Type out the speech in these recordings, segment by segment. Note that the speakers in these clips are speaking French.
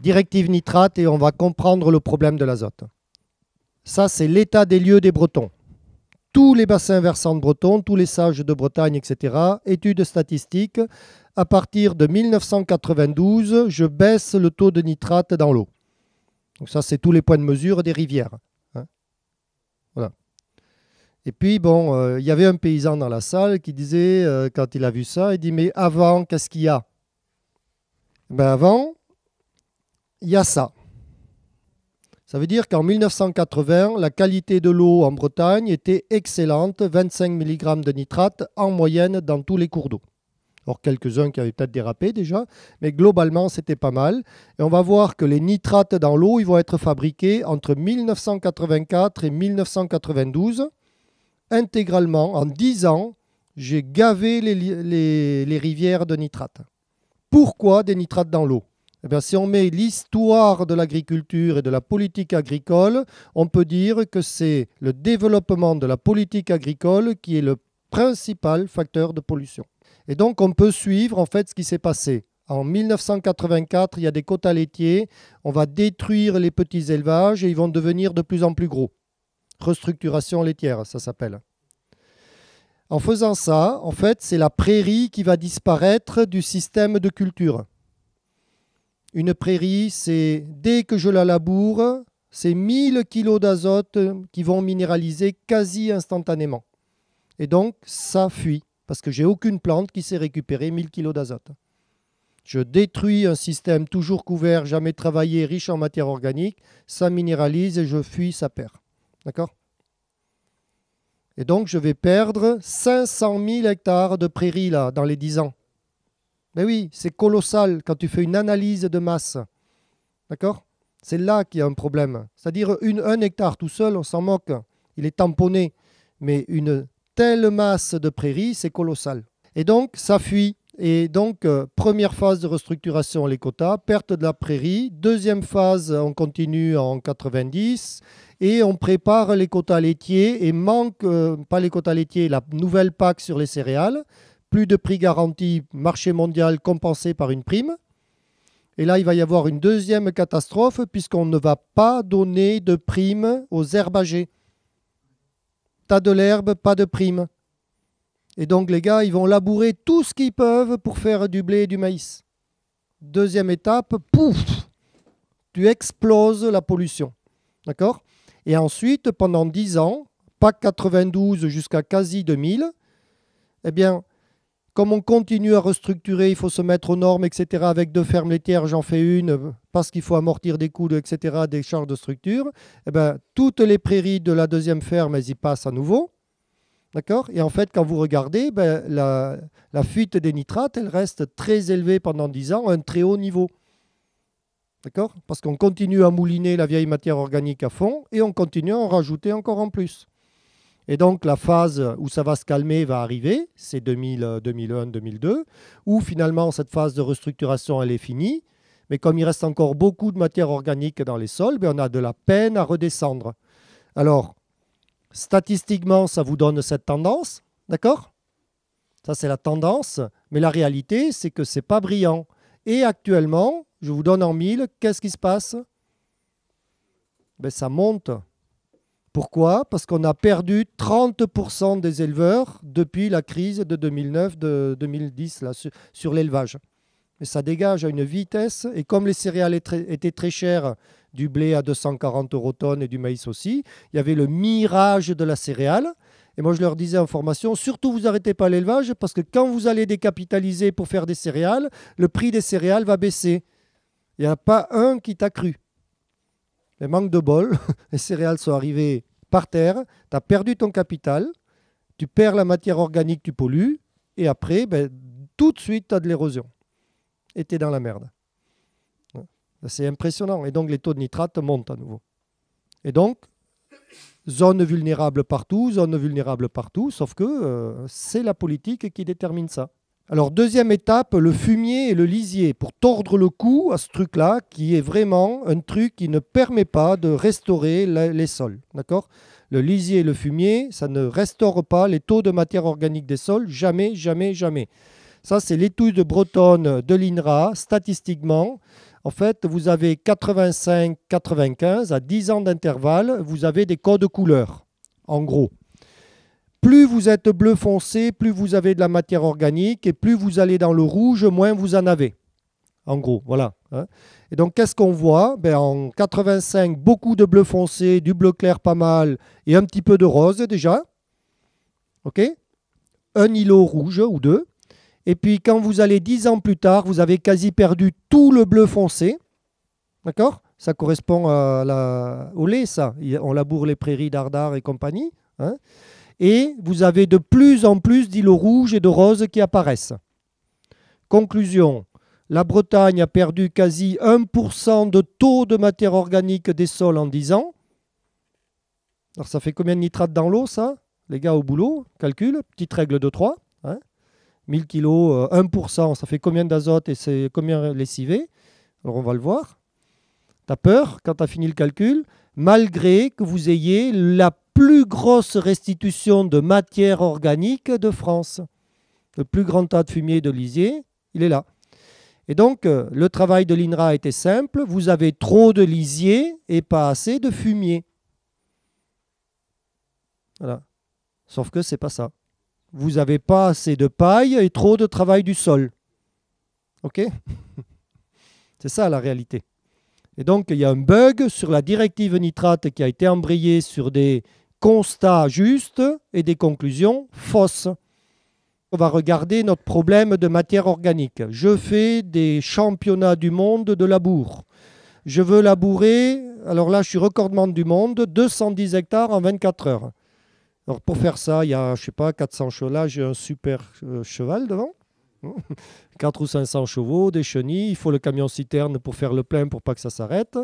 directive nitrate et on va comprendre le problème de l'azote. Ça, c'est l'état des lieux des Bretons. Tous les bassins versants de Breton, tous les sages de Bretagne, etc. Études statistiques. À partir de 1992, je baisse le taux de nitrate dans l'eau. Donc ça, c'est tous les points de mesure des rivières. Hein. voilà. Et puis, bon, euh, il y avait un paysan dans la salle qui disait, euh, quand il a vu ça, il dit, mais avant, qu'est-ce qu'il y a ben Avant, il y a ça. Ça veut dire qu'en 1980, la qualité de l'eau en Bretagne était excellente, 25 mg de nitrate en moyenne dans tous les cours d'eau. Or, quelques-uns qui avaient peut-être dérapé déjà, mais globalement, c'était pas mal. Et on va voir que les nitrates dans l'eau, ils vont être fabriqués entre 1984 et 1992, intégralement, en 10 ans, j'ai gavé les, les rivières de nitrates. Pourquoi des nitrates dans l'eau eh si on met l'histoire de l'agriculture et de la politique agricole, on peut dire que c'est le développement de la politique agricole qui est le principal facteur de pollution. Et donc on peut suivre en fait ce qui s'est passé. En 1984, il y a des quotas laitiers, on va détruire les petits élevages et ils vont devenir de plus en plus gros. Restructuration laitière, ça s'appelle. En faisant ça, en fait, c'est la prairie qui va disparaître du système de culture. Une prairie, c'est dès que je la laboure, c'est 1000 kilos d'azote qui vont minéraliser quasi instantanément. Et donc, ça fuit, parce que j'ai aucune plante qui s'est récupérer 1000 kilos d'azote. Je détruis un système toujours couvert, jamais travaillé, riche en matière organique, ça minéralise et je fuis, ça perd. D'accord Et donc, je vais perdre 500 000 hectares de prairies là, dans les 10 ans. Mais oui, c'est colossal quand tu fais une analyse de masse. D'accord C'est là qu'il y a un problème. C'est-à-dire un hectare tout seul, on s'en moque, il est tamponné. Mais une telle masse de prairies, c'est colossal. Et donc, ça fuit. Et donc, euh, première phase de restructuration, les quotas, perte de la prairie. Deuxième phase, on continue en 90 et on prépare les quotas laitiers et manque, euh, pas les quotas laitiers, la nouvelle PAC sur les céréales plus de prix garanti, marché mondial compensé par une prime. Et là, il va y avoir une deuxième catastrophe puisqu'on ne va pas donner de prime aux herbagers. T'as de l'herbe, pas de prime. Et donc les gars, ils vont labourer tout ce qu'ils peuvent pour faire du blé et du maïs. Deuxième étape, pouf, tu exploses la pollution. D'accord Et ensuite, pendant 10 ans, pas 92 jusqu'à quasi 2000, eh bien, comme on continue à restructurer, il faut se mettre aux normes, etc. Avec deux fermes laitières, j'en fais une parce qu'il faut amortir des coûts, etc., des charges de structure. Eh ben, toutes les prairies de la deuxième ferme, elles y passent à nouveau. D'accord Et en fait, quand vous regardez, ben, la, fuite des nitrates, elle reste très élevée pendant 10 ans, à un très haut niveau. D'accord Parce qu'on continue à mouliner la vieille matière organique à fond et on continue à en rajouter encore en plus. Et donc la phase où ça va se calmer va arriver, c'est 2000, 2001, 2002, où finalement cette phase de restructuration elle est finie, mais comme il reste encore beaucoup de matière organique dans les sols, ben, on a de la peine à redescendre. Alors, statistiquement, ça vous donne cette tendance, d'accord Ça c'est la tendance, mais la réalité c'est que ce n'est pas brillant. Et actuellement, je vous donne en mille, qu'est-ce qui se passe ben, Ça monte. Pourquoi Parce qu'on a perdu 30% des éleveurs depuis la crise de 2009, 2010 là, sur, l'élevage. Mais ça dégage à une vitesse. Et comme les céréales étaient très chères, du blé à 240 euros tonnes et du maïs aussi, il y avait le mirage de la céréale. Et moi, je leur disais en formation, surtout vous arrêtez pas l'élevage parce que quand vous allez décapitaliser pour faire des céréales, le prix des céréales va baisser. Il n'y en a pas un qui t'a cru. Les manques de bol, les céréales sont arrivées par terre, tu as perdu ton capital, tu perds la matière organique, tu pollues, et après, ben, tout de suite, tu as de l'érosion. Et tu es dans la merde. C'est impressionnant. Et donc, les taux de nitrate montent à nouveau. Et donc, zone vulnérable partout, zone vulnérable partout, sauf que euh, c'est la politique qui détermine ça. Alors deuxième étape, le fumier et le lisier pour tordre le cou à ce truc-là qui est vraiment un truc qui ne permet pas de restaurer les sols. D'accord Le lisier et le fumier, ça ne restaure pas les taux de matière organique des sols, jamais, jamais, jamais. Ça c'est l'étude bretonne de l'INRA statistiquement. En fait, vous avez 85-95 à 10 ans d'intervalle, vous avez des codes couleurs en gros. Plus vous êtes bleu foncé, plus vous avez de la matière organique, et plus vous allez dans le rouge, moins vous en avez. En gros, voilà. Hein. Et donc, qu'est-ce qu'on voit ben, En 85, beaucoup de bleu foncé, du bleu clair pas mal, et un petit peu de rose déjà. OK Un îlot rouge ou deux. Et puis, quand vous allez dix ans plus tard, vous avez quasi perdu tout le bleu foncé. D'accord Ça correspond à la... au lait, ça. On laboure les prairies d'Ardar et compagnie. Hein et vous avez de plus en plus d'îlots rouges et de roses qui apparaissent. Conclusion. La Bretagne a perdu quasi 1% de taux de matière organique des sols en 10 ans. Alors ça fait combien de nitrates dans l'eau ça Les gars au boulot, calcul, petite règle de 3. 1000 kg, 1%, ça fait combien d'azote et c'est combien lessivé Alors on va le voir. T'as peur quand t'as fini le calcul, malgré que vous ayez la plus grosse restitution de matière organique de France. Le plus grand tas de fumier de lisier, il est là. Et donc, euh, le travail de l'INRA était simple. Vous avez trop de lisier et pas assez de fumier. Voilà. Sauf que c'est pas ça. Vous n'avez pas assez de paille et trop de travail du sol. OK C'est ça la réalité. Et donc, il y a un bug sur la directive nitrate qui a été embrayée sur des constats justes et des conclusions fausses. On va regarder notre problème de matière organique. Je fais des championnats du monde de labour. Je veux labourer, alors là je suis recordement du monde, 210 hectares en 24 heures. Alors pour faire ça, il y a, je sais pas, 400 chevaux, j'ai un super euh, cheval devant. 4 ou 500 chevaux, des chenilles, il faut le camion citerne pour faire le plein pour pas que ça s'arrête.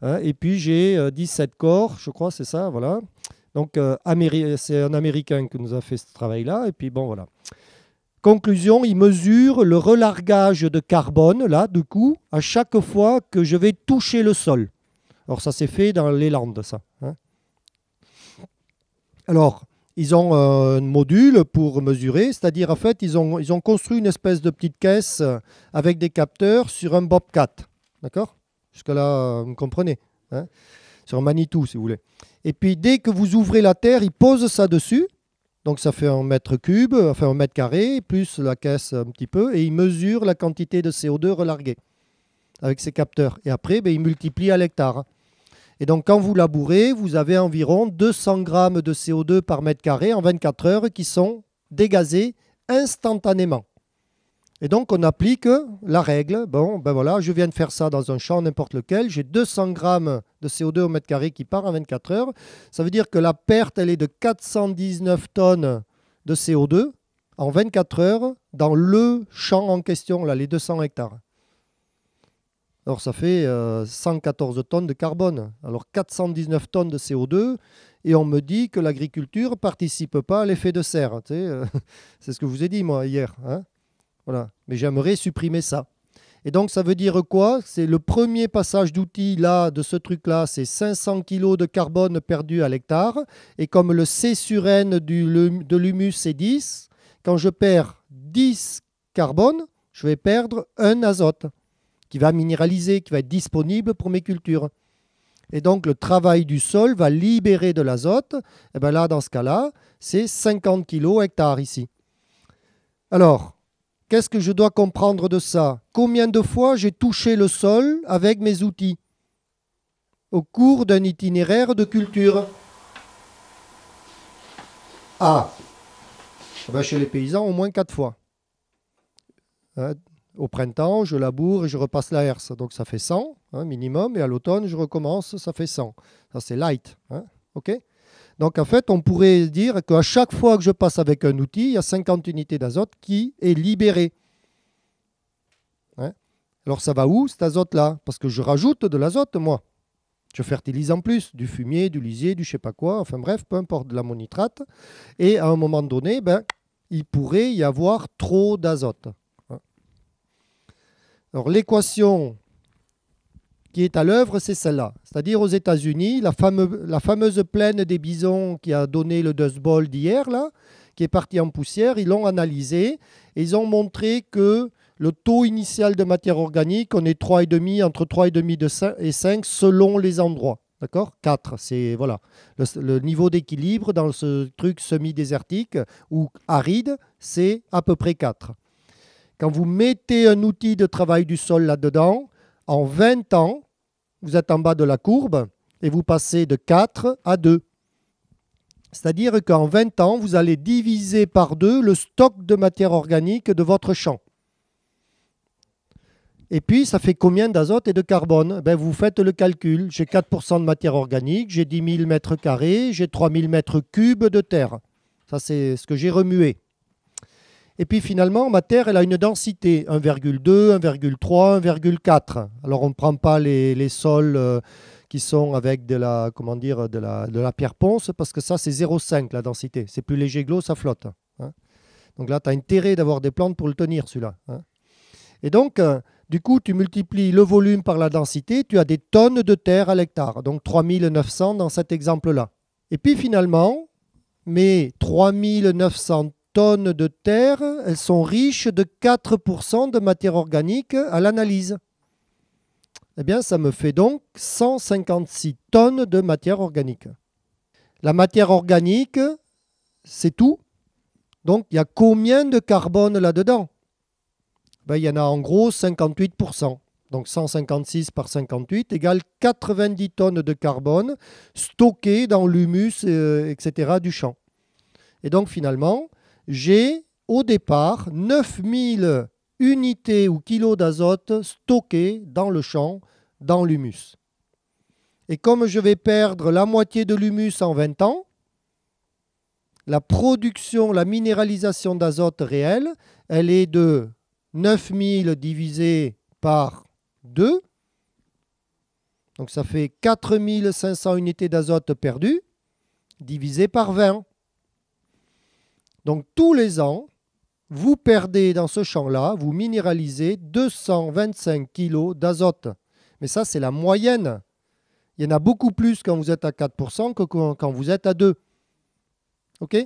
Hein, et puis j'ai 17 euh, corps, je crois, c'est ça, voilà. Donc, euh, c'est un Américain qui nous a fait ce travail-là. Et puis, bon, voilà. Conclusion, il mesure le relargage de carbone, là, du coup, à chaque fois que je vais toucher le sol. Alors, ça s'est fait dans les Landes, ça. Hein. Alors, ils ont un module pour mesurer, c'est-à-dire, en fait, ils ont, ils ont construit une espèce de petite caisse avec des capteurs sur un Bobcat. D'accord Jusque-là, vous comprenez. Hein sur Manitou, si vous voulez. Et puis dès que vous ouvrez la terre, il pose ça dessus. Donc ça fait un mètre cube, enfin un mètre carré, plus la caisse un petit peu, et il mesure la quantité de CO2 relarguée avec ses capteurs. Et après, ben, il multiplie à l'hectare. Et donc quand vous labourez, vous avez environ 200 grammes de CO2 par mètre carré en 24 heures qui sont dégazés instantanément. Et donc on applique la règle. Bon, ben voilà, je viens de faire ça dans un champ n'importe lequel. J'ai 200 grammes de CO2 au mètre carré qui part en 24 heures. Ça veut dire que la perte, elle est de 419 tonnes de CO2 en 24 heures dans le champ en question, là, les 200 hectares. Alors ça fait 114 euh, tonnes de carbone. Alors 419 tonnes de CO2. Et on me dit que l'agriculture ne participe pas à l'effet de serre. Euh, c'est ce que je vous ai dit moi hier. Hein mais j'aimerais supprimer ça. Et donc, ça veut dire quoi C'est le premier passage d'outils là, de ce truc-là, c'est 500 kg de carbone perdu à l'hectare. Et comme le C sur N de l'humus, c'est 10, quand je perds 10 carbone, je vais perdre un azote qui va minéraliser, qui va être disponible pour mes cultures. Et donc, le travail du sol va libérer de l'azote. Et eh bien là, dans ce cas-là, c'est 50 kg hectare ici. Alors, Qu'est-ce que je dois comprendre de ça Combien de fois j'ai touché le sol avec mes outils au cours d'un itinéraire de culture Ah, ah ben, Chez les paysans, au moins quatre fois. Hein, au printemps, je laboure et je repasse la herse. Donc ça fait 100 hein, minimum. Et à l'automne, je recommence, ça fait 100. Ça, c'est light. Hein OK donc en fait, on pourrait dire qu'à chaque fois que je passe avec un outil, il y a 50 unités d'azote qui est libérée. Hein? Alors ça va où cet azote-là Parce que je rajoute de l'azote, moi. Je fertilise en plus du fumier, du lisier, du je sais pas quoi, enfin bref, peu importe, de l'ammonitrate. Et à un moment donné, ben, il pourrait y avoir trop d'azote. Hein? Alors l'équation qui est à l'œuvre, c'est celle-là. C'est-à-dire aux États-Unis, la, fameuse plaine des bisons qui a donné le Dust Bowl d'hier, là, qui est partie en poussière, ils l'ont analysé, et ils ont montré que le taux initial de matière organique, on est 3,5, entre 3,5 et 5 selon les endroits. D'accord 4, c'est voilà, le, le niveau d'équilibre dans ce truc semi-désertique ou aride, c'est à peu près 4. Quand vous mettez un outil de travail du sol là-dedans, en 20 ans, vous êtes en bas de la courbe et vous passez de 4 à 2. C'est-à-dire qu'en 20 ans, vous allez diviser par 2 le stock de matière organique de votre champ. Et puis, ça fait combien d'azote et de carbone ben, Vous faites le calcul. J'ai 4% de matière organique, j'ai 10 000 m2, j'ai 3 000 m3 de terre. Ça, c'est ce que j'ai remué. Et puis finalement, ma Terre, elle a une densité 1,2, 1,3, 1,4. Alors on ne prend pas les, sols euh, qui sont avec de la, comment dire, de la, de la pierre ponce, parce que ça, c'est 0,5 la densité. C'est plus léger que l'eau, ça flotte. Hein. Donc là, tu as intérêt d'avoir des plantes pour le tenir, celui-là. Hein. Et donc, euh, du coup, tu multiplies le volume par la densité, tu as des tonnes de terre à l'hectare, donc 3900 dans cet exemple-là. Et puis finalement, mais 3900 tonnes de terre elles sont riches de 4% de matière organique à l'analyse. Eh bien, ça me fait donc 156 tonnes de matière organique. La matière organique, c'est tout. Donc, il y a combien de carbone là-dedans ben, Il y en a en gros 58%. Donc 156 par 58 égale 90 tonnes de carbone stockées dans l'humus, euh, etc. du champ. Et donc finalement, j'ai au départ 9000 unités ou kilos d'azote stockés dans le champ, dans l'humus. Et comme je vais perdre la moitié de l'humus en 20 ans, la production, la minéralisation d'azote réelle, elle est de 9000 divisé par 2. Donc ça fait 4500 unités d'azote perdues divisé par 20. Donc tous les ans, vous perdez dans ce champ-là, vous minéralisez 225 kg d'azote. Mais ça, c'est la moyenne. Il y en a beaucoup plus quand vous êtes à 4% que quand vous êtes à 2. OK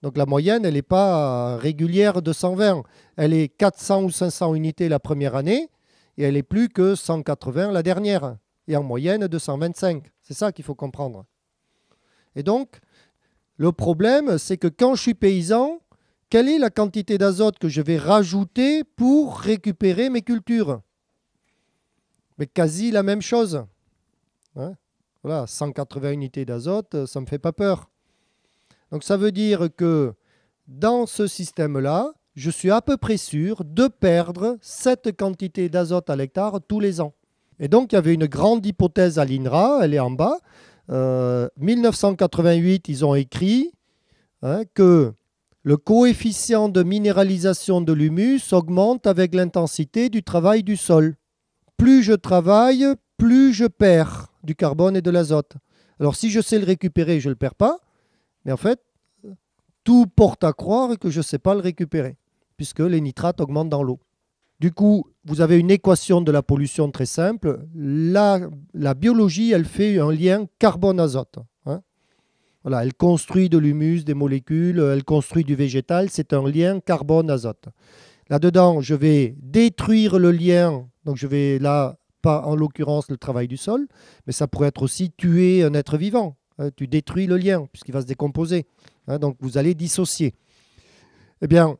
donc la moyenne, elle n'est pas régulière de 120. Elle est 400 ou 500 unités la première année et elle est plus que 180 la dernière. Et en moyenne, 225. C'est ça qu'il faut comprendre. Et donc, le problème, c'est que quand je suis paysan, quelle est la quantité d'azote que je vais rajouter pour récupérer mes cultures Mais quasi la même chose. Hein voilà, 180 unités d'azote, ça ne me fait pas peur. Donc ça veut dire que dans ce système-là, je suis à peu près sûr de perdre cette quantité d'azote à l'hectare tous les ans. Et donc il y avait une grande hypothèse à l'INRA, elle est en bas, 1988, euh, ils ont écrit hein, que le coefficient de minéralisation de l'humus augmente avec l'intensité du travail du sol. Plus je travaille, plus je perds du carbone et de l'azote. Alors si je sais le récupérer, je ne le perds pas. Mais en fait, tout porte à croire que je ne sais pas le récupérer, puisque les nitrates augmentent dans l'eau. Du coup, vous avez une équation de la pollution très simple. La, la biologie, elle fait un lien carbone-azote. Hein. voilà, elle construit de l'humus, des molécules, elle construit du végétal. C'est un lien carbone-azote. Là-dedans, je vais détruire le lien. Donc, je vais là, pas en l'occurrence le travail du sol, mais ça pourrait être aussi tuer un être vivant. Hein. tu détruis le lien puisqu'il va se décomposer. Hein, donc, vous allez dissocier. Eh bien,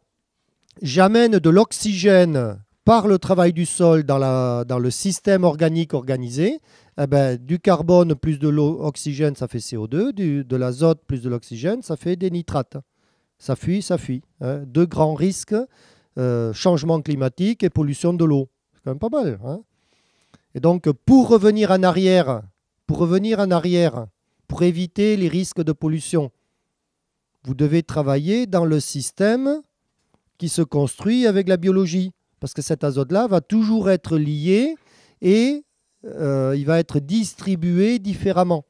j'amène de l'oxygène par le travail du sol dans, le système organique organisé, eh ben, du carbone plus de l'eau oxygène, ça fait CO2, de l'azote plus de l'oxygène, ça fait des nitrates. Ça fuit, ça fuit. Hein. Deux grands risques, euh, changement climatique et pollution de l'eau. C'est quand même pas mal. Hein. Et donc, pour revenir en arrière, pour revenir en arrière, pour éviter les risques de pollution, vous devez travailler dans le système qui se construit avec la biologie parce que cet azote-là va toujours être lié et euh, il va être distribué différemment.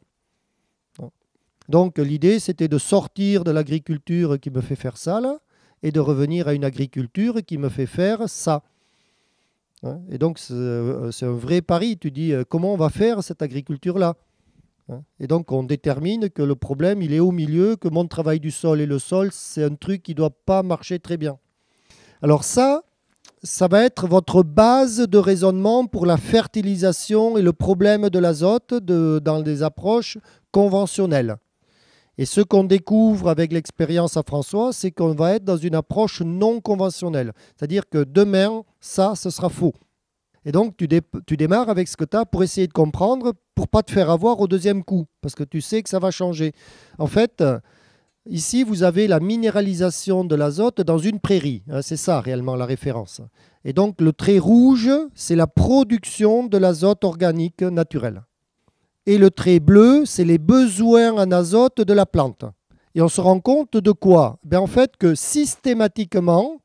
Donc l'idée, c'était de sortir de l'agriculture qui me fait faire ça, là, et de revenir à une agriculture qui me fait faire ça. Hein. Et donc euh, c'est un vrai pari, tu dis euh, comment on va faire cette agriculture-là. Hein. Et donc on détermine que le problème, il est au milieu, que mon travail du sol et le sol, c'est un truc qui ne doit pas marcher très bien. Alors ça, ça va être votre base de raisonnement pour la fertilisation et le problème de l'azote dans des approches conventionnelles. Et ce qu'on découvre avec l'expérience à François, c'est qu'on va être dans une approche non conventionnelle. C'est-à-dire que demain, ça, ce sera faux. Et donc, tu, démarres avec ce que tu as pour essayer de comprendre, pour pas te faire avoir au deuxième coup, parce que tu sais que ça va changer. En fait, Ici, vous avez la minéralisation de l'azote dans une prairie. Hein, c'est ça réellement la référence. Et donc le trait rouge, c'est la production de l'azote organique naturel. Et le trait bleu, c'est les besoins en azote de la plante. Et on se rend compte de quoi ben, En fait que systématiquement,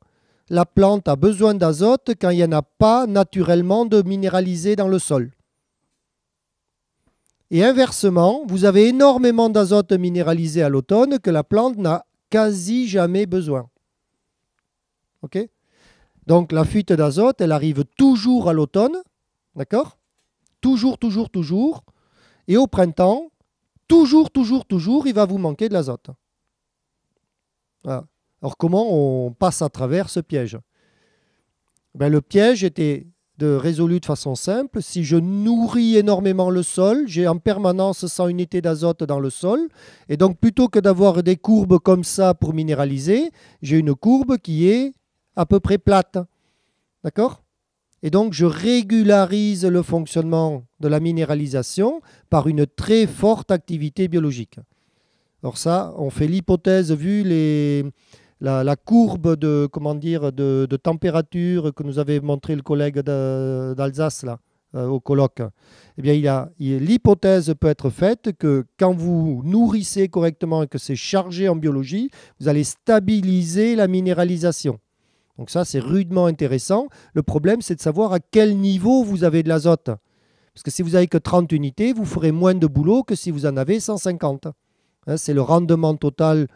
la plante a besoin d'azote quand il n'y en a pas naturellement de minéralisé dans le sol. Et inversement, vous avez énormément d'azote minéralisé à l'automne que la plante n'a quasi jamais besoin. Ok Donc la fuite d'azote, elle arrive toujours à l'automne, d'accord Toujours, toujours, toujours. Et au printemps, toujours, toujours, toujours, il va vous manquer de l'azote. Alors comment on passe à travers ce piège ben, Le piège était de résolu de façon simple. Si je nourris énormément le sol, j'ai en permanence 100 unités d'azote dans le sol. Et donc plutôt que d'avoir des courbes comme ça pour minéraliser, j'ai une courbe qui est à peu près plate. D'accord Et donc je régularise le fonctionnement de la minéralisation par une très forte activité biologique. Alors ça, on fait l'hypothèse, vu les, la, courbe de, comment dire, de, température que nous avait montré le collègue d'Alsace là, euh, au colloque, eh bien, il a l'hypothèse peut être faite que quand vous nourrissez correctement et que c'est chargé en biologie, vous allez stabiliser la minéralisation. Donc ça, c'est rudement intéressant. Le problème, c'est de savoir à quel niveau vous avez de l'azote. Parce que si vous n'avez que 30 unités, vous ferez moins de boulot que si vous en avez 150. Hein, c'est le rendement total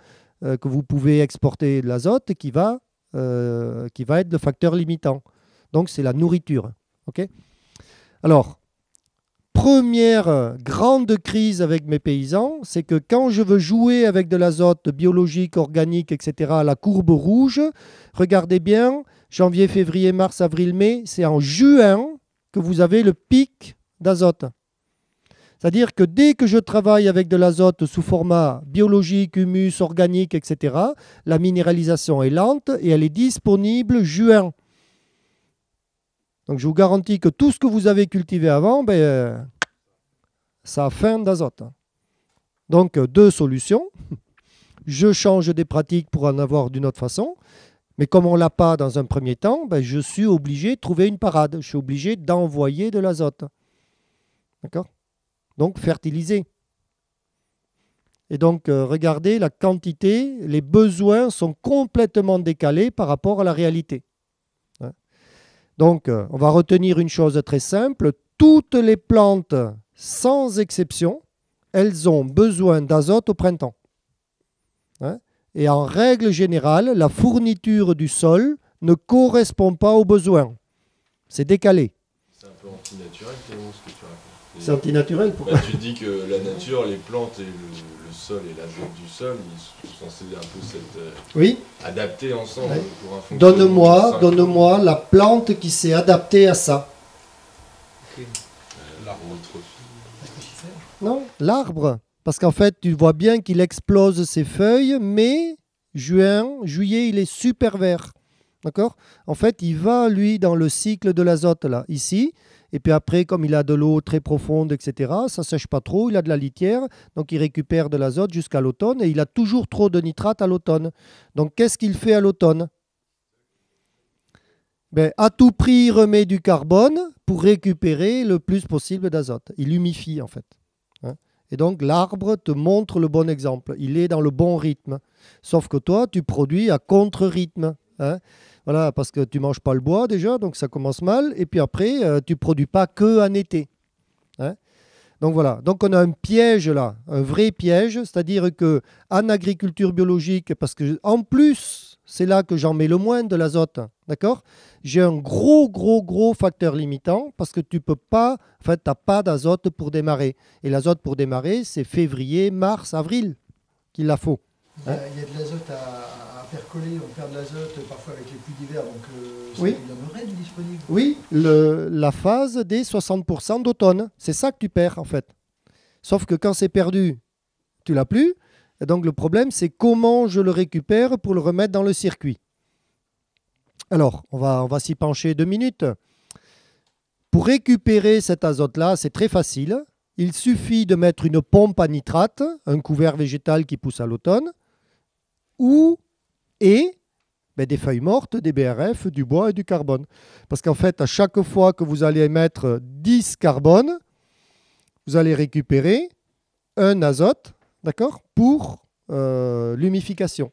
euh, que vous pouvez exporter de l'azote qui, va, euh, qui va être le facteur limitant. Donc c'est la nourriture. Alors, première grande crise avec mes paysans, c'est que quand je veux jouer avec de l'azote biologique, organique, etc., la courbe rouge, regardez bien, janvier, février, mars, avril, mai, c'est en juin que vous avez le pic d'azote. C'est-à-dire que dès que je travaille avec de l'azote sous format biologique, humus, organique, etc., la minéralisation est lente et elle est disponible juin. Donc je vous garantis que tout ce que vous avez cultivé avant, ben, ça a faim d'azote. Donc deux solutions. Je change des pratiques pour en avoir d'une autre façon. Mais comme on ne l'a pas dans un premier temps, ben, je suis obligé de trouver une parade. Je suis obligé d'envoyer de l'azote. D'accord donc fertiliser. Et donc, euh, regardez, la quantité, les besoins sont complètement décalés par rapport à la réalité. Hein. Donc, euh, on va retenir une chose très simple. Toutes les plantes, sans exception, elles ont besoin d'azote au printemps. Hein. Et en règle générale, la fourniture du sol ne correspond pas aux besoins. C'est décalé. C'est un peu ce que tu c'est antinaturel pour Tu dis que la nature, les plantes et le, sol et la vie du sol, ils sont censés un peu s'être euh, oui. adapter ensemble pour Donne-moi, donne-moi la plante qui s'est adaptée à ça. Euh, l'arbre Non, l'arbre. Parce qu'en fait, tu vois bien qu'il explose ses feuilles, mais juin, juillet, il est super vert. D'accord En fait, il va, lui, dans le cycle de l'azote, là. Ici, et puis après, comme il a de l'eau très profonde, etc., ça sèche pas trop, il a de la litière, donc il récupère de l'azote jusqu'à l'automne et il a toujours trop de nitrate à l'automne. Donc qu'est-ce qu'il fait à l'automne ben, à tout prix, il remet du carbone pour récupérer le plus possible d'azote. Il humifie, en fait. Hein. Et donc, l'arbre te montre le bon exemple. Il est dans le bon rythme. Sauf que toi, tu produis à contre-rythme. Hein. voilà, parce que tu manges pas le bois déjà, donc ça commence mal. Et puis après, euh, tu produis pas que en été. Hein. donc voilà. Donc on a un piège là, un vrai piège, c'est-à-dire que en agriculture biologique, parce que en plus, c'est là que j'en mets le moins de l'azote, d'accord J'ai un gros, gros, gros facteur limitant parce que tu peux pas, en fait, t'as pas d'azote pour démarrer. Et l'azote pour démarrer, c'est février, mars, avril qu'il la faut. Hein. il y a de l'azote à percoler, on perd de l'azote parfois avec les pluies d'hiver, donc euh, oui. disponible. Oui, la phase des 60% d'automne, c'est ça que tu perds en fait. Sauf que quand c'est perdu, tu l'as plus. donc le problème, c'est comment je le récupère pour le remettre dans le circuit. Alors, on va, on va s'y pencher deux minutes. Pour récupérer cet azote-là, c'est très facile. Il suffit de mettre une pompe à nitrate, un couvert végétal qui pousse à l'automne, ou et ben, des feuilles mortes, des BRF, du bois et du carbone. Parce qu'en fait, à chaque fois que vous allez émettre 10 carbones, vous allez récupérer un azote, d'accord, pour euh, l'humification.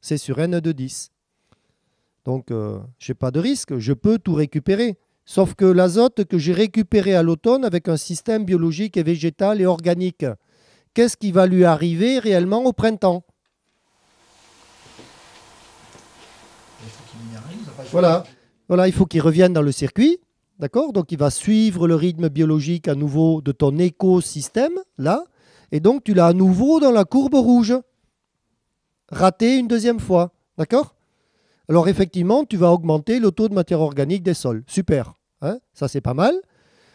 C'est sur N de 10. Donc, euh, je n'ai pas de risque, je peux tout récupérer. Sauf que l'azote que j'ai récupéré à l'automne avec un système biologique et végétal et organique, qu'est-ce qui va lui arriver réellement au printemps Voilà. il faut qu'il revienne dans le circuit. D'accord Donc il va suivre le rythme biologique à nouveau de ton écosystème, là. Et donc tu l'as à nouveau dans la courbe rouge. Raté une deuxième fois. D'accord Alors effectivement, tu vas augmenter le taux de matière organique des sols. Super. Hein Ça c'est pas mal.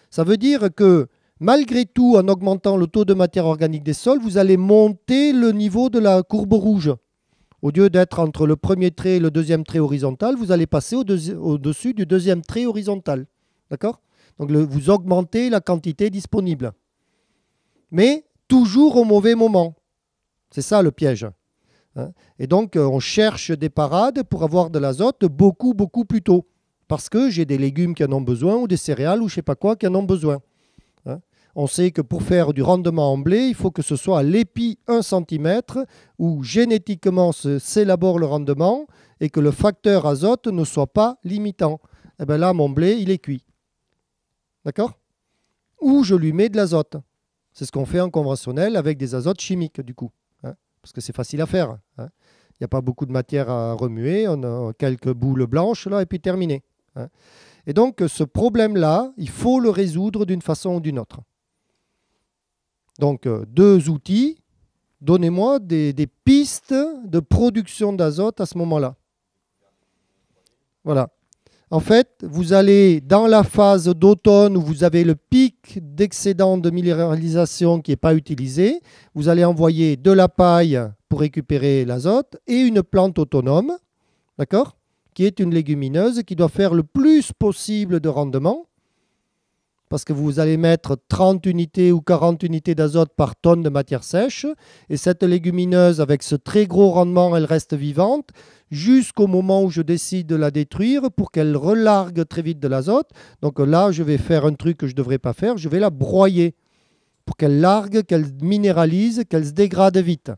Ça veut dire que malgré tout, en augmentant le taux de matière organique des sols, vous allez monter le niveau de la courbe rouge. Au lieu d'être entre le premier trait et le deuxième trait horizontal, vous allez passer au-dessus du deuxième trait horizontal. D'accord Donc vous augmentez la quantité disponible. Mais toujours au mauvais moment. C'est ça le piège. Hein et donc euh, on cherche des parades pour avoir de l'azote beaucoup, beaucoup plus tôt. Parce que j'ai des légumes qui en ont besoin ou des céréales ou je ne sais pas quoi qui en ont besoin. On sait que pour faire du rendement en blé, il faut que ce soit à l'épi 1 cm où génétiquement s'élabore le rendement et que le facteur azote ne soit pas limitant. Et eh bien là, mon blé, il est cuit. D'accord Ou je lui mets de l'azote. C'est ce qu'on fait en conventionnel avec des azotes chimiques, du coup. Hein, parce que c'est facile à faire. Hein. il n'y a pas beaucoup de matière à remuer. On a quelques boules blanches, là, et puis terminé. Hein. et donc, ce problème-là, il faut le résoudre d'une façon ou d'une autre. Donc euh, deux outils, donnez-moi des, pistes de production d'azote à ce moment-là. Voilà. En fait, vous allez dans la phase d'automne où vous avez le pic d'excédent de minéralisation qui n'est pas utilisé. Vous allez envoyer de la paille pour récupérer l'azote et une plante autonome, d'accord Qui est une légumineuse qui doit faire le plus possible de rendement parce que vous allez mettre 30 unités ou 40 unités d'azote par tonne de matière sèche, et cette légumineuse, avec ce très gros rendement, elle reste vivante jusqu'au moment où je décide de la détruire pour qu'elle relargue très vite de l'azote. Donc là, je vais faire un truc que je ne devrais pas faire, je vais la broyer pour qu'elle largue, qu'elle minéralise, qu'elle se dégrade vite.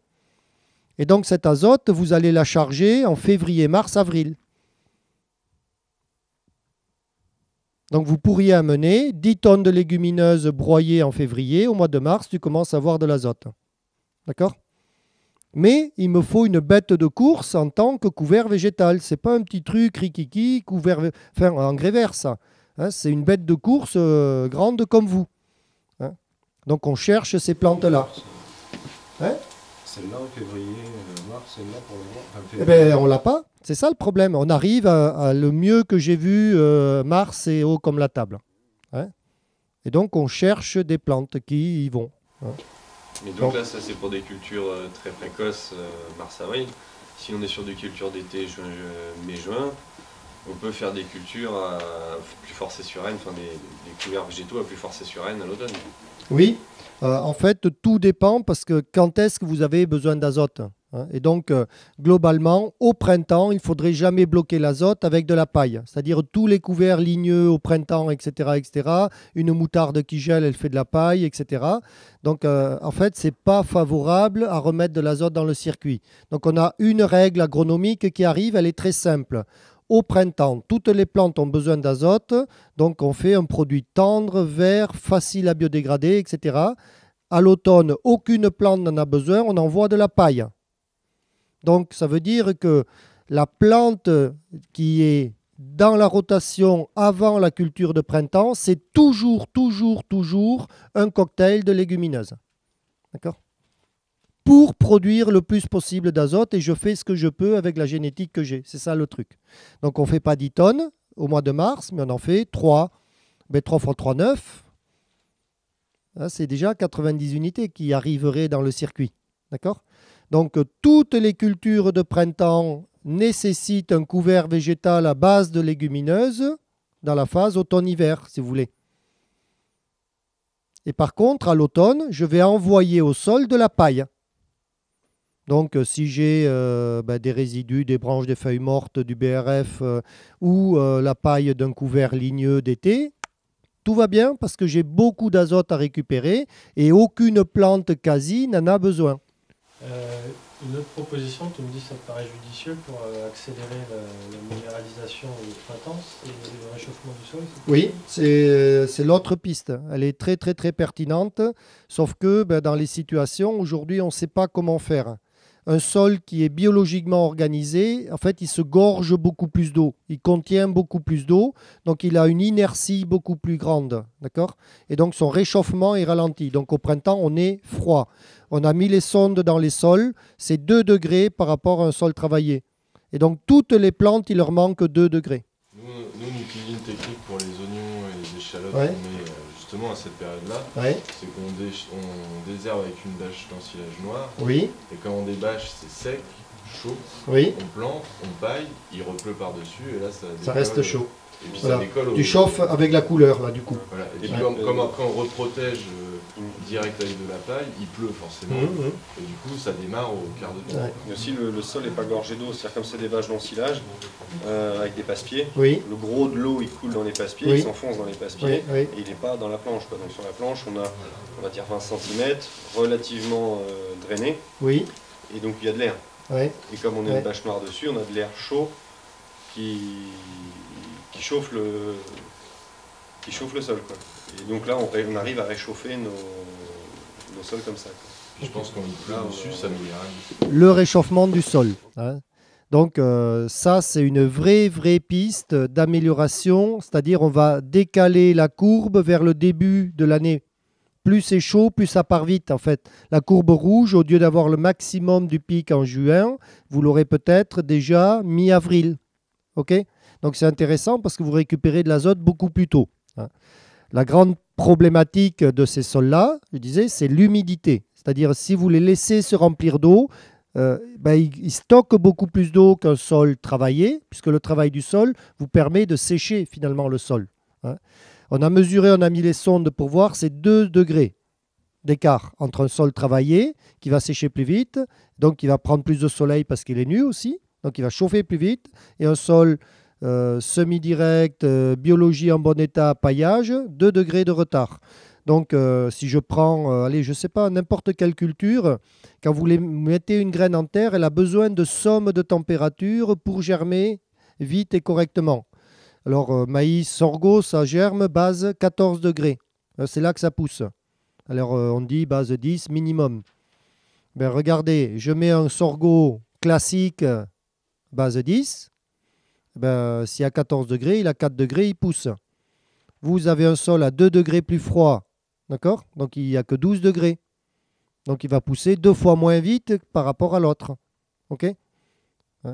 Et donc cet azote, vous allez la charger en février, mars, avril. Donc vous pourriez amener 10 tonnes de légumineuses broyées en février. Au mois de mars, tu commences à avoir de l'azote. D'accord Mais il me faut une bête de course en tant que couvert végétal. C'est pas un petit truc rikiki, couvert, enfin engrais vert ça. Hein. c'est une bête de course euh, grande comme vous. Hein. Donc on cherche ces plantes-là. Hein celle-là février, euh, mars, celle-là pour le eh ben, on l'a pas. C'est ça le problème. On arrive à, le mieux que j'ai vu, euh, mars et haut comme la table. Hein. et donc on cherche des plantes qui y vont. Hein. Mais donc, là, ça c'est pour des cultures euh, très précoces, mars-avril. Si on est sur des cultures d'été, mai-juin, on peut faire des cultures à plus forcées sur Rennes, enfin des, couverts végétaux à plus forcées sur Rennes à l'automne. Oui, euh, en fait, tout dépend parce que quand est-ce que vous avez besoin d'azote hein. Et donc, euh, globalement, au printemps, il ne faudrait jamais bloquer l'azote avec de la paille. C'est-à-dire tous les couverts ligneux au printemps, etc., Une moutarde qui gèle, elle fait de la paille, etc. Donc, euh, en fait, ce n'est pas favorable à remettre de l'azote dans le circuit. Donc, on a une règle agronomique qui arrive, elle est très simple au printemps. Toutes les plantes ont besoin d'azote, donc on fait un produit tendre, vert, facile à biodégrader, etc. À l'automne, aucune plante n'en a besoin, on envoie de la paille. Donc ça veut dire que la plante qui est dans la rotation avant la culture de printemps, c'est toujours, toujours, toujours un cocktail de légumineuses. D'accord pour produire le plus possible d'azote et je fais ce que je peux avec la génétique que j'ai. C'est ça le truc. Donc on ne fait pas 10 tonnes au mois de mars, mais on en fait 3. Mais 3 fois 3, 9. Hein, c'est déjà 90 unités qui arriveraient dans le circuit. D'accord Donc toutes les cultures de printemps nécessitent un couvert végétal à base de légumineuses dans la phase automne-hiver, si vous voulez. Et par contre, à l'automne, je vais envoyer au sol de la paille. Donc euh, si j'ai euh, bah, des résidus, des branches, des feuilles mortes, du BRF euh, ou la paille d'un couvert ligneux d'été, tout va bien parce que j'ai beaucoup d'azote à récupérer et aucune plante quasi n'en a besoin. une autre proposition, tu me dis ça paraît judicieux pour accélérer la, minéralisation au printemps, et le réchauffement du sol Oui, c'est l'autre piste. Elle est très très très pertinente, sauf que bah, dans les situations, aujourd'hui on ne sait pas comment faire un sol qui est biologiquement organisé, en fait, il se gorge beaucoup plus d'eau, il contient beaucoup plus d'eau, donc il a une inertie beaucoup plus grande, d'accord Et donc son réchauffement est ralenti. Donc au printemps, on est froid. On a mis les sondes dans les sols, c'est 2 degrés par rapport à un sol travaillé. Et donc toutes les plantes, il leur manque 2 degrés. Nous, on une technique pour les oignons et les échalotes à cette période-là, c'est qu'on désherbe avec une bâche d'ensilage noir. Oui. Et quand on débâche, c'est sec, chaud. Oui. On plante, on paille, il repleut par-dessus et là ça. reste chaud. Et puis ça Du chauffe avec la couleur là du coup. Et puis quand comme, on reprotège. Euh, direct avec de la paille, il pleut forcément. Mmh, mmh. Et du coup, ça démarre au quart de tour. Mais aussi, le, sol n'est pas gorgé d'eau. C'est-à-dire, comme c'est des vaches d'ensilage, euh, avec des passe-pieds, le gros de l'eau, il coule dans les passe-pieds, il s'enfonce dans les passe-pieds, et il n'est pas dans la planche. Donc, sur la planche, on a, on va dire, 20 cm, relativement euh, drainé. Oui. Et donc, il y a de l'air. Et comme on a une bâche noire dessus, on a de l'air chaud qui, qui chauffe le qui chauffe le sol. Quoi. Et donc là, on, arrive à réchauffer nos, sols comme ça. je pense qu'on dessus, ça nous Le réchauffement du sol. Hein. Donc euh, ça, c'est une vraie, vraie piste d'amélioration, c'est-à-dire on va décaler la courbe vers le début de l'année. Plus c'est chaud, plus ça part vite en fait. La courbe rouge, au lieu d'avoir le maximum du pic en juin, vous l'aurez peut-être déjà mi-avril. ok Donc c'est intéressant parce que vous récupérez de l'azote beaucoup plus tôt. La grande problématique de ces sols-là, je disais, c'est l'humidité. C'est-à-dire, si vous les laissez se remplir d'eau, euh, ben, ils stockent beaucoup plus d'eau qu'un sol travaillé, puisque le travail du sol vous permet de sécher finalement le sol. Hein. On a mesuré, on a mis les sondes pour voir, ces deux degrés d'écart entre un sol travaillé qui va sécher plus vite, donc qui va prendre plus de soleil parce qu'il est nu aussi, donc il va chauffer plus vite, et un sol euh, semi-direct, euh, biologie en bon état, paillage, 2 degrés de retard. Donc, euh, si je prends, allez, je sais pas, n'importe quelle culture, quand vous mettez une graine en terre, elle a besoin de somme de température pour germer vite et correctement. Alors, maïs, sorgho, ça germe, base 14 degrés. C'est là que ça pousse. Alors, on dit base 10 minimum. Ben, regardez, je mets un sorgho classique, base 10 eh ben, si a 14 degrés, il a 4 degrés, il pousse. Vous avez un sol à 2 degrés plus froid, d'accord Donc il n'y a que 12 degrés. Donc il va pousser deux fois moins vite par rapport à l'autre. OK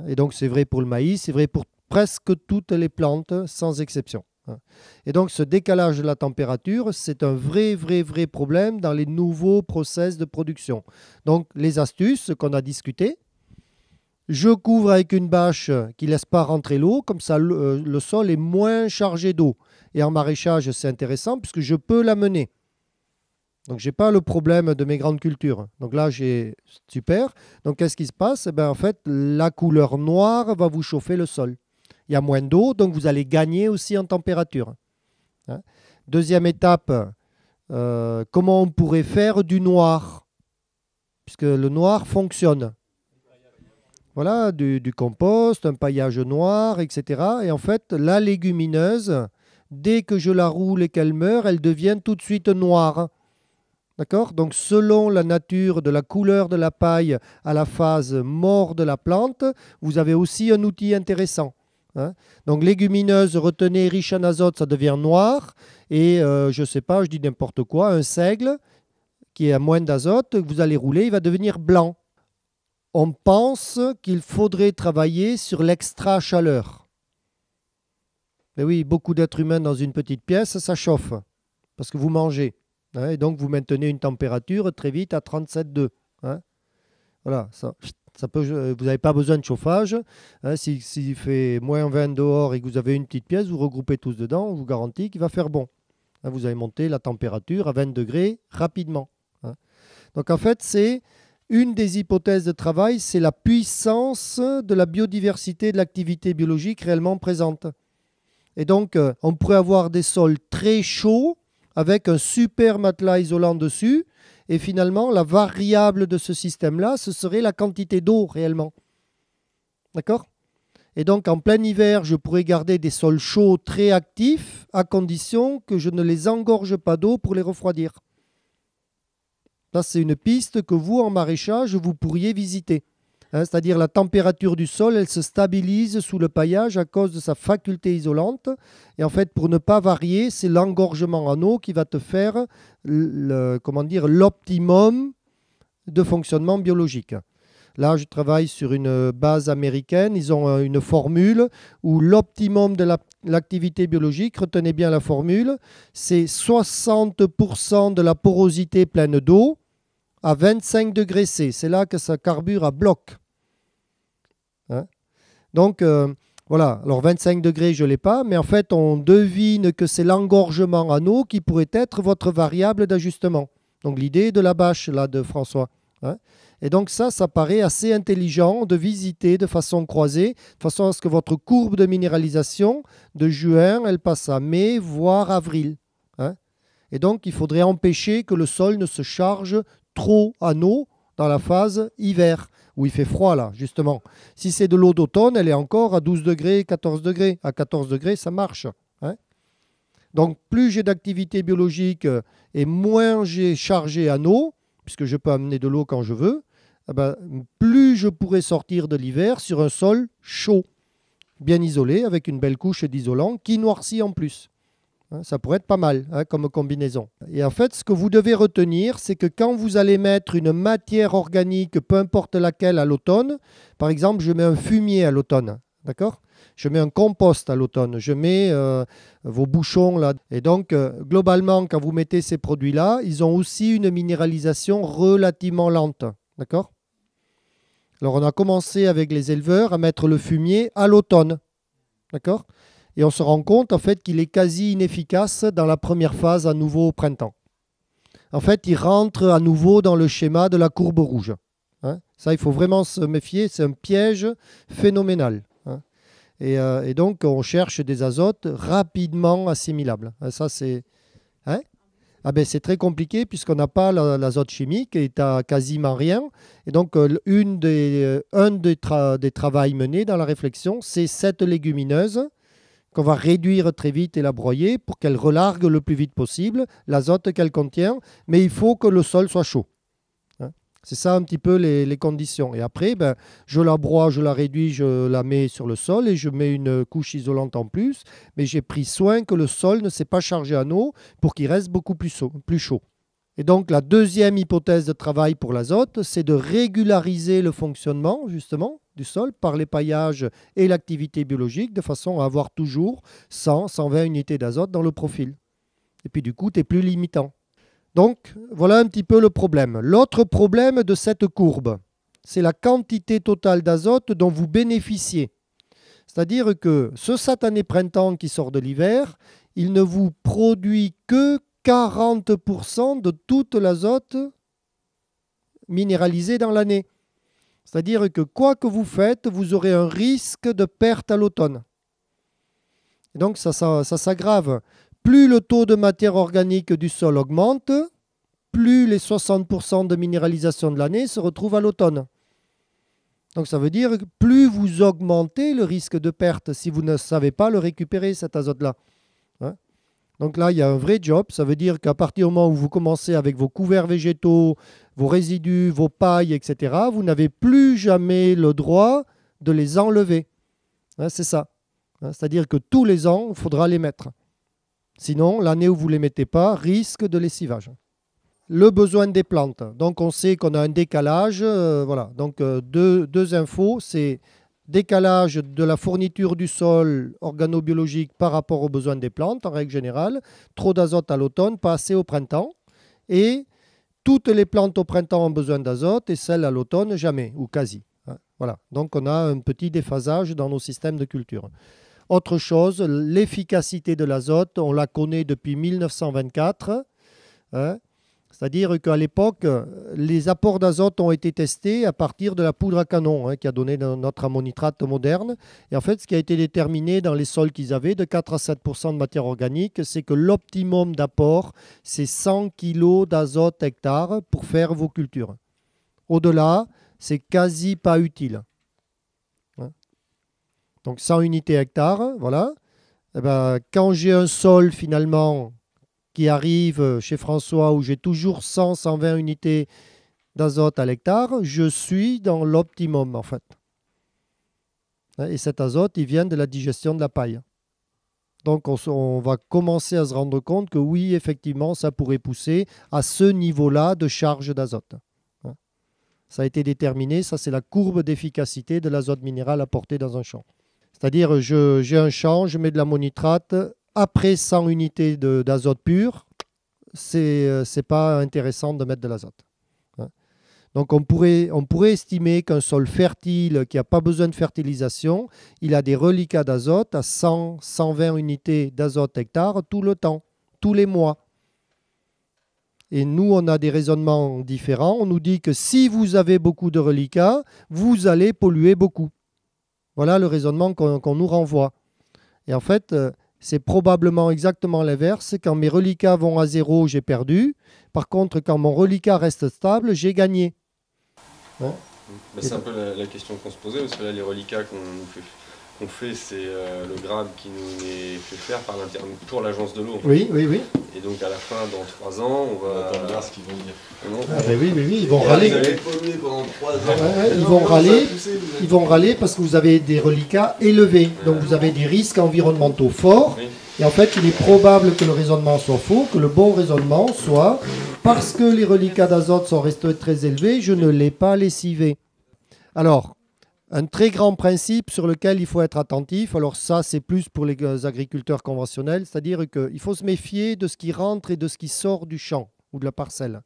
Et donc c'est vrai pour le maïs, c'est vrai pour presque toutes les plantes, sans exception. Hein. Et donc ce décalage de la température, c'est un vrai, vrai, vrai problème dans les nouveaux process de production. Donc les astuces qu'on a discutées, je couvre avec une bâche qui ne laisse pas rentrer l'eau, comme ça euh, le, sol est moins chargé d'eau. Et en maraîchage, c'est intéressant puisque je peux l'amener. Donc je n'ai pas le problème de mes grandes cultures. Donc là j'ai super. Donc qu'est-ce qui se passe eh ben, En fait, la couleur noire va vous chauffer le sol. Il y a moins d'eau, donc vous allez gagner aussi en température. Hein. Deuxième étape, euh, comment on pourrait faire du noir Puisque le noir fonctionne voilà, du, compost, un paillage noir, etc. Et en fait, la légumineuse, dès que je la roule et qu'elle meurt, elle devient tout de suite noire. D'accord Donc selon la nature de la couleur de la paille à la phase mort de la plante, vous avez aussi un outil intéressant. Hein. Donc légumineuse, retenez, riche en azote, ça devient noir. Et euh, je ne sais pas, je dis n'importe quoi, un seigle qui a moins d'azote, vous allez rouler, il va devenir blanc on pense qu'il faudrait travailler sur l'extra-chaleur. Mais oui, beaucoup d'êtres humains dans une petite pièce, ça chauffe, parce que vous mangez. Hein, et donc, vous maintenez une température très vite à 37,2. Hein. Voilà, ça, ça peut, euh, vous n'avez pas besoin de chauffage. Hein, s'il si, fait moins 20 dehors et que vous avez une petite pièce, vous regroupez tous dedans, on vous garantit qu'il va faire bon. Hein. vous allez monter la température à 20 degrés rapidement. Donc, en fait, c'est une des hypothèses de travail, c'est la puissance de la biodiversité de l'activité biologique réellement présente. Et donc, euh, on pourrait avoir des sols très chauds avec un super matelas isolant dessus. Et finalement, la variable de ce système-là, ce serait la quantité d'eau réellement. D'accord Et donc, en plein hiver, je pourrais garder des sols chauds très actifs, à condition que je ne les engorge pas d'eau pour les refroidir c'est une piste que vous, en maraîchage, vous pourriez visiter. Hein, c'est-à-dire la température du sol, elle se stabilise sous le paillage à cause de sa faculté isolante. Et en fait, pour ne pas varier, c'est l'engorgement en eau qui va te faire comment dire, l'optimum de fonctionnement biologique. Là, je travaille sur une base américaine. Ils ont euh, une formule où l'optimum de l'activité biologique, retenez bien la formule, c'est 60% de la porosité pleine d'eau à 25 degrés C. C'est là que ça carbure à bloc. Hein? Donc, euh, voilà. Alors, 25 degrés, je ne l'ai pas, mais en fait, on devine que c'est l'engorgement à eau qui pourrait être votre variable d'ajustement. Donc, l'idée de la bâche, là, de François. Hein. et donc ça, ça paraît assez intelligent de visiter de façon croisée, de façon à ce que votre courbe de minéralisation de juin, elle passe à mai, voire avril. Hein. et donc il faudrait empêcher que le sol ne se charge trop à eau dans la phase hiver, où il fait froid là, justement. Si c'est de l'eau d'automne, elle est encore à 12 degrés, 14 degrés. À 14 degrés, ça marche. Hein. Donc plus j'ai d'activité biologique euh, et moins j'ai chargé à eau, puisque je peux amener de l'eau quand je veux, eh ben, plus je pourrais sortir de l'hiver sur un sol chaud, bien isolé, avec une belle couche d'isolant qui noircit en plus. Hein, ça pourrait être pas mal hein, comme combinaison. Et en fait, ce que vous devez retenir, c'est que quand vous allez mettre une matière organique, peu importe laquelle, à l'automne, par exemple, je mets un fumier à l'automne, d'accord Je mets un compost à l'automne, je mets euh, vos bouchons là. Et donc, euh, globalement, quand vous mettez ces produits-là, ils ont aussi une minéralisation relativement lente, d'accord Alors, on a commencé avec les éleveurs à mettre le fumier à l'automne, d'accord et on se rend compte en fait qu'il est quasi inefficace dans la première phase à nouveau au printemps. En fait, il rentre à nouveau dans le schéma de la courbe rouge. Hein. Ça, il faut vraiment se méfier, c'est un piège phénoménal. Hein. Euh, et, donc, on cherche des azotes rapidement assimilables. Hein, ça, c'est... ah ben, c'est très compliqué puisqu'on n'a pas l'azote chimique et t'as quasiment rien. Et donc, euh, une des, euh, un des, tra des travaux menés dans la réflexion, c'est cette légumineuse qu'on va réduire très vite et la broyer pour qu'elle relargue le plus vite possible l'azote qu'elle contient, mais il faut que le sol soit chaud. Hein. C'est ça un petit peu les, conditions. Et après, ben, je la broie, je la réduis, je la mets sur le sol et je mets une couche isolante en plus, mais j'ai pris soin que le sol ne s'est pas chargé en eau pour qu'il reste beaucoup plus chaud. Et donc la deuxième hypothèse de travail pour l'azote, c'est de régulariser le fonctionnement, justement, du sol par les paillages et l'activité biologique de façon à avoir toujours 100, 120 unités d'azote dans le profil. Et puis du coup, tu es plus limitant. Donc voilà un petit peu le problème. L'autre problème de cette courbe, c'est la quantité totale d'azote dont vous bénéficiez. C'est-à-dire que ce satané printemps qui sort de l'hiver, il ne vous produit que 40% de toute l'azote minéralisée dans l'année. C'est-à-dire que quoi que vous faites, vous aurez un risque de perte à l'automne. Donc ça, s'aggrave. Plus le taux de matière organique du sol augmente, plus les 60% de minéralisation de l'année se retrouvent à l'automne. Donc ça veut dire que plus vous augmentez le risque de perte si vous ne savez pas le récupérer, cet azote-là. Donc là, il y a un vrai job. Ça veut dire qu'à partir du moment où vous commencez avec vos couverts végétaux, vos résidus, vos pailles, etc., vous n'avez plus jamais le droit de les enlever. Hein, c'est ça. Hein, c'est-à-dire que tous les ans, il faudra les mettre. Sinon, l'année où vous ne les mettez pas, risque de lessivage. Le besoin des plantes. Donc on sait qu'on a un décalage. Euh, voilà. Donc euh, deux, deux infos, c'est décalage de la fourniture du sol organobiologique par rapport aux besoins des plantes en règle générale, trop d'azote à l'automne, pas assez au printemps, et toutes les plantes au printemps ont besoin d'azote et celles à l'automne jamais ou quasi. Hein. Voilà, donc on a un petit déphasage dans nos systèmes de culture. Autre chose, l'efficacité de l'azote, on la connaît depuis 1924. C'est-à-dire qu'à l'époque, les apports d'azote ont été testés à partir de la poudre à canon hein, qui a donné notre ammonitrate moderne. Et en fait, ce qui a été déterminé dans les sols qu'ils avaient, de 4 à 7 de matière organique, c'est que l'optimum d'apport, c'est 100 kg d'azote hectare pour faire vos cultures. Au-delà, c'est quasi pas utile. Hein. Donc 100 unités hectare, voilà. Eh ben, quand j'ai un sol finalement qui arrive euh, chez François où j'ai toujours 100, 120 unités d'azote à l'hectare, je suis dans l'optimum en fait. Hein, et cet azote, il vient de la digestion de la paille. Donc on, va commencer à se rendre compte que oui, effectivement, ça pourrait pousser à ce niveau-là de charge d'azote. Hein. Ça a été déterminé, ça c'est la courbe d'efficacité de l'azote minéral apporté dans un champ. C'est-à-dire, j'ai un champ, je mets de l'ammonitrate, après 100 unités d'azote pur, c'est n'est euh, pas intéressant de mettre de l'azote. Hein. Donc on pourrait, on pourrait estimer qu'un sol fertile qui n'a pas besoin de fertilisation, il a des reliquats d'azote à 100, 120 unités d'azote hectare tout le temps, tous les mois. Et nous, on a des raisonnements différents. On nous dit que si vous avez beaucoup de reliquats, vous allez polluer beaucoup. Voilà le raisonnement qu'on nous renvoie. Et en fait, euh, c'est probablement exactement l'inverse. Quand mes reliquats vont à zéro, j'ai perdu. Par contre, quand mon reliquat reste stable, j'ai gagné. Hein hein c'est un peu la, question qu'on se posait, parce que là, les reliquats qu'on fait qu'on fait, c'est euh, le grade qui nous est fait faire par pour l'agence de l'eau. Oui, oui, oui. Et donc à la fin, dans trois ans, on va. On ce qu'ils vont dire. ah, ben oui, oui, oui, ils vont râler. Vous pendant ans. ils vont râler. ils vont râler parce que vous avez des reliquats élevés, donc vous avez des risques environnementaux forts. Et en fait, il est probable que le raisonnement soit faux, que le bon raisonnement soit parce que les reliquats d'azote sont restés très élevés, je ne l'ai pas lessivé. Alors, un très grand principe sur lequel il faut être attentif, alors ça c'est plus pour les euh, agriculteurs conventionnels, c'est-à-dire qu'il faut se méfier de ce qui rentre et de ce qui sort du champ ou de la parcelle.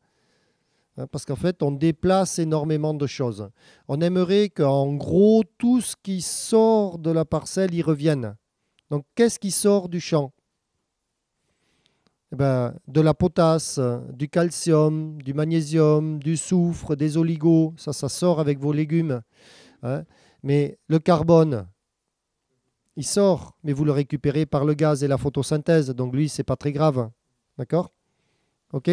Hein, parce qu'en fait, on déplace énormément de choses. On aimerait qu'en gros, tout ce qui sort de la parcelle y revienne. Donc, qu'est-ce qui sort du champ eh ben, de la potasse, du calcium, du magnésium, du soufre, des oligos, ça, ça sort avec vos légumes. Hein. mais le carbone, il sort, mais vous le récupérez par le gaz et la photosynthèse. Donc lui, c'est pas très grave. Hein. D'accord OK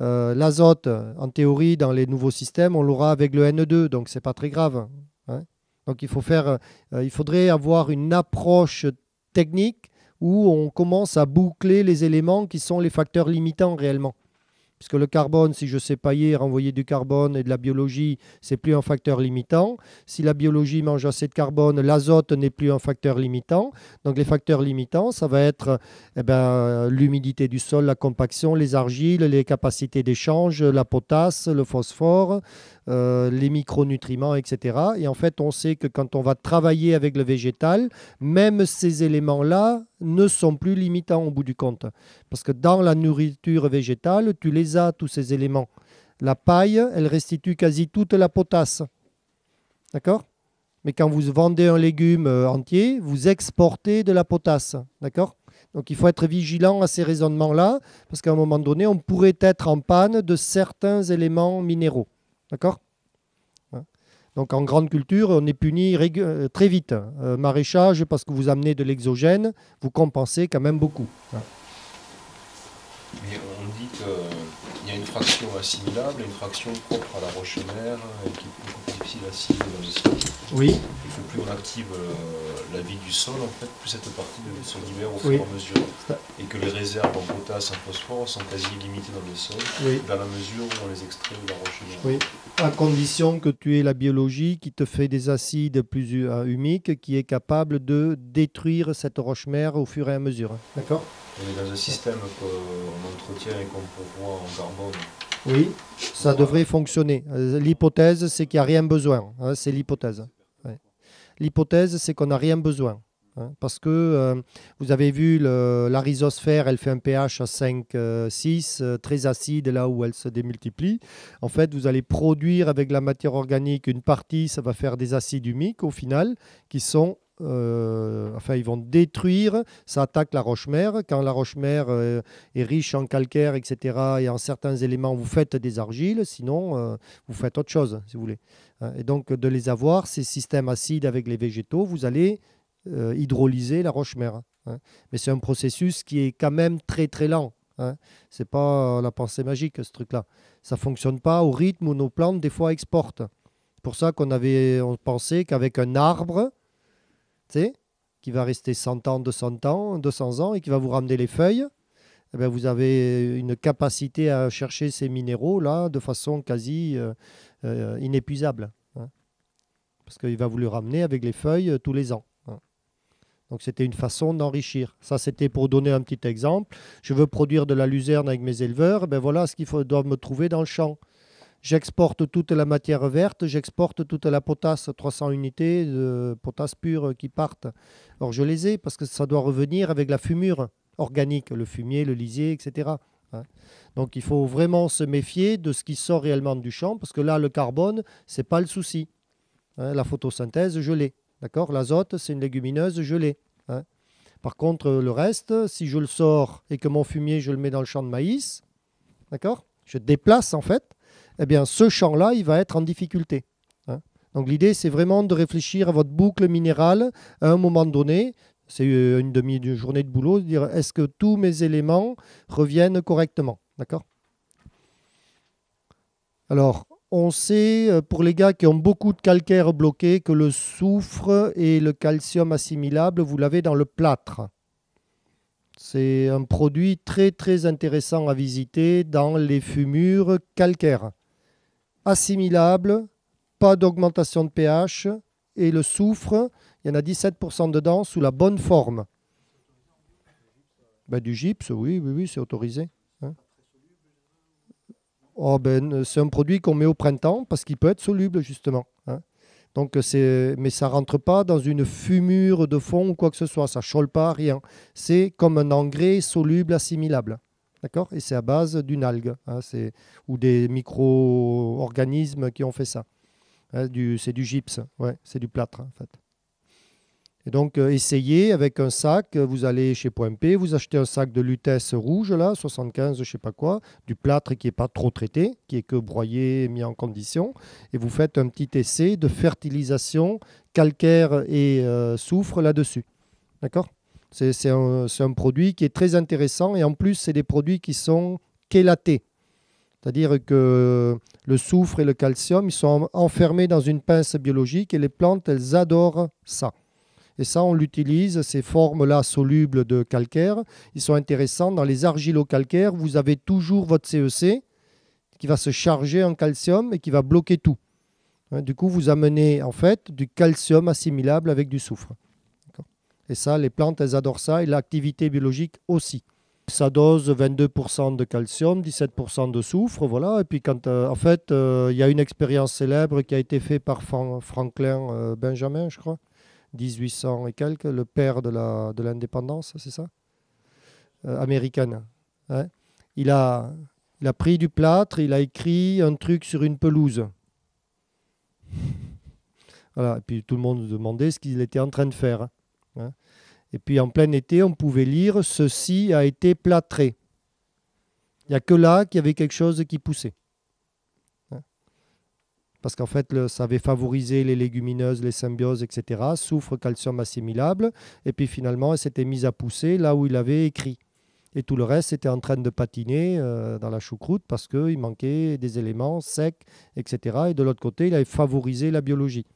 euh, L'azote, en théorie, dans les nouveaux systèmes, on l'aura avec le N2, donc c'est pas très grave. Hein. donc il, faut faire, euh, il faudrait avoir une approche technique où on commence à boucler les éléments qui sont les facteurs limitants réellement. Puisque le carbone, si je sais pailler, renvoyer du carbone et de la biologie, c'est plus un facteur limitant. Si la biologie mange assez de carbone, l'azote n'est plus un facteur limitant. Donc les facteurs limitants, ça va être eh ben, l'humidité du sol, la compaction, les argiles, les capacités d'échange, la potasse, le phosphore, euh, les micronutriments, etc. Et en fait, on sait que quand on va travailler avec le végétal, même ces éléments-là ne sont plus limitants au bout du compte. Parce que dans la nourriture végétale, tu les as, tous ces éléments. La paille, elle restitue quasi toute la potasse. D'accord mais quand vous vendez un légume euh, entier, vous exportez de la potasse. D'accord Donc il faut être vigilant à ces raisonnements-là, parce qu'à un moment donné, on pourrait être en panne de certains éléments minéraux. D'accord hein donc en grande culture, on est puni euh, très vite. Euh, maraîchage, parce que vous amenez de l'exogène, vous compensez quand même beaucoup. Hein Mais on dit que a une fraction assimilable une fraction propre à la roche mère euh, et qui est beaucoup plus difficile à dans le sol. Oui. Et plus on active euh, la vie du sol, en fait, plus cette partie de se libère au fur et mesure. Et que les réserves en potasse et en phosphore sont quasi illimitées dans le sol, dans la mesure où on les extrait de la roche mère. Oui, à condition que tu aies la biologie qui te fait des acides plus euh, humiques qui est capable de détruire cette roche mère au fur et à mesure. D'accord on est dans un système qu'on entretient et qu'on pourvoit en carbone. Oui, ça devrait fonctionner. L'hypothèse, c'est qu'il n'y a rien besoin. Hein, c'est l'hypothèse. L'hypothèse, c'est qu'on n'a rien besoin. Hein, parce que euh, vous avez vu, la rhizosphère, elle fait un pH à 5, 6, euh, euh, très acide, là où elle se démultiplie. En fait, vous allez produire avec la matière organique une partie, ça va faire des acides humiques au final, qui sont euh, enfin ils vont détruire, ça attaque la roche-mère. Quand la roche-mère euh, est riche en calcaire, etc., et en certains éléments, vous faites des argiles, sinon euh, vous faites autre chose, si vous voulez. Hein, et donc de les avoir, ces systèmes acides avec les végétaux, vous allez hydrolyser la roche-mère. Hein. Mais c'est un processus qui est quand même très très lent. Hein. C'est pas la pensée magique ce truc-là. Ça fonctionne pas au rythme où nos plantes des fois exportent. C'est pour ça qu'on avait on pensait qu'avec un arbre, qui va rester 100 ans, 200 ans, 200 ans et qui va vous ramener les feuilles, eh ben, vous avez une capacité à chercher ces minéraux-là de façon quasi euh, euh, inépuisable. Hein. parce qu'il va vous le ramener avec les feuilles euh, tous les ans. Hein. Donc c'était une façon d'enrichir. Ça, c'était pour donner un petit exemple. Je veux produire de la luzerne avec mes éleveurs. Eh ben, voilà ce qu'ils doivent me trouver dans le champ. J'exporte toute la matière verte, j'exporte toute la potasse, 300 unités de potasse pure qui partent. Or, je les ai parce que ça doit revenir avec la fumure organique, le fumier, le lisier, etc. Hein. Donc, il faut vraiment se méfier de ce qui sort réellement du champ parce que là, le carbone, c'est pas le souci. Hein. La photosynthèse, je l'ai. D'accord L'azote, c'est une légumineuse, je l'ai. Hein. Par contre, le reste, si je le sors et que mon fumier, je le mets dans le champ de maïs, d'accord Je déplace en fait eh bien, ce champ-là, il va être en difficulté. Hein. Donc l'idée, c'est vraiment de réfléchir à votre boucle minérale à un moment donné. C'est euh, une demi-journée de boulot, dire est-ce que tous mes éléments reviennent correctement D'accord Alors, on sait euh, pour les gars qui ont beaucoup de calcaire bloqué que le soufre et le calcium assimilable, vous l'avez dans le plâtre. C'est un produit très très intéressant à visiter dans les fumures calcaires assimilable, pas d'augmentation de pH, et le soufre, il y en a 17% dedans sous la bonne forme. Ben, du gypse, oui, oui, oui, c'est autorisé. Hein. Oh, ben, c'est un produit qu'on met au printemps parce qu'il peut être soluble, justement. Hein. Donc, mais ça ne rentre pas dans une fumure de fond ou quoi que ce soit, ça ne chole pas, rien. C'est comme un engrais soluble, assimilable. D'accord Et c'est à base d'une algue hein, ou des micro-organismes qui ont fait ça. Hein, c'est du gypse, ouais, c'est du plâtre en fait. Et donc, euh, essayez avec un sac, euh, vous allez chez Point P, vous achetez un sac de lutèce rouge, là, 75, je ne sais pas quoi, du plâtre qui n'est pas trop traité, qui est que broyé, mis en condition, et vous faites un petit essai de fertilisation calcaire et euh, soufre là-dessus. D'accord c'est un, produit qui est très intéressant et en plus, c'est des produits qui sont chélatés. C'est-à-dire que le soufre et le calcium, ils sont enfermés dans une pince biologique et les plantes, elles adorent ça. Et ça, on l'utilise, ces formes-là solubles de calcaire. Ils sont intéressants. Dans les argilo-calcaires, vous avez toujours votre CEC e qui va se charger en calcium et qui va bloquer tout. Hein, du coup, vous amenez en fait du calcium assimilable avec du soufre. Et ça, les plantes, elles adorent ça et l'activité biologique aussi. Ça dose 22% de calcium, 17% de soufre, voilà. Et puis euh, en fait, euh, il y a une expérience célèbre qui a été faite par Franklin euh, Benjamin, je crois, 1800 et quelques, le père de l'indépendance, de c'est ça Américaine. Hein. il, a, a pris du plâtre, il a écrit un truc sur une pelouse. Voilà, et puis tout le monde demandait ce qu'il était en train de faire. Hein. Hein. Et puis en plein été, on pouvait lire Ceci a été plâtré. Il n'y a que là qu'il y avait quelque chose qui poussait. Hein. Parce qu'en fait, ça avait favorisé les légumineuses, les symbioses, etc. Soufre, calcium assimilable. Et puis finalement, elle s'était mise à pousser là où il avait écrit. Et tout le reste était en train de patiner euh, dans la choucroute parce qu'il manquait des éléments secs, etc. Et de l'autre côté, il avait favorisé la biologie.